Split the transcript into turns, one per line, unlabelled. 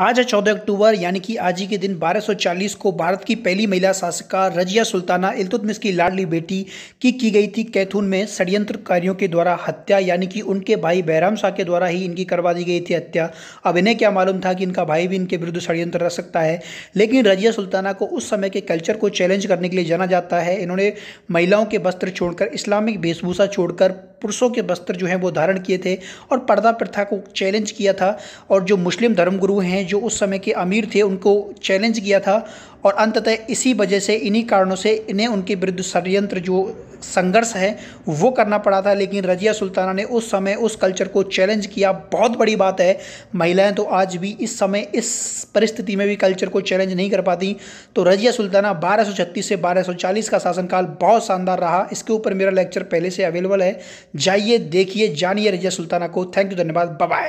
आज है चौदह अक्टूबर यानी कि आज ही के दिन 1240 को भारत की पहली महिला शासिका रजिया सुल्ताना इल्तुतमिस की लाडली बेटी की की गई थी कैथून में षडयंत्रकारियों के द्वारा हत्या यानी कि उनके भाई बहराम शाह के द्वारा ही इनकी करवा दी गई थी हत्या अब इन्हें क्या मालूम था कि इनका भाई भी इनके विरुद्ध षडयंत्र रह सकता है लेकिन रजिया सुल्ताना को उस समय के कल्चर को चैलेंज करने के लिए जाना जाता है इन्होंने महिलाओं के वस्त्र छोड़कर इस्लामिक वेशभूषा छोड़कर पुरुषों के वस्त्र जो हैं वो धारण किए थे और पर्दा प्रथा को चैलेंज किया था और जो मुस्लिम धर्मगुरु हैं जो उस समय के अमीर थे उनको चैलेंज किया था और अंततः इसी वजह से इन्हीं कारणों से इन्हें उनके विरुद्ध षडयंत्र जो संघर्ष है वो करना पड़ा था लेकिन रजिया सुल्ताना ने उस समय उस कल्चर को चैलेंज किया बहुत बड़ी बात है महिलाएं तो आज भी इस समय इस परिस्थिति में भी कल्चर को चैलेंज नहीं कर पाती तो रजिया सुल्ताना 1236 से 1240 का शासनकाल बहुत शानदार रहा इसके ऊपर मेरा लेक्चर पहले से अवेलेबल है जाइए देखिए जानिए रजिया सुल्ताना को थैंक यू धन्यवाद बाय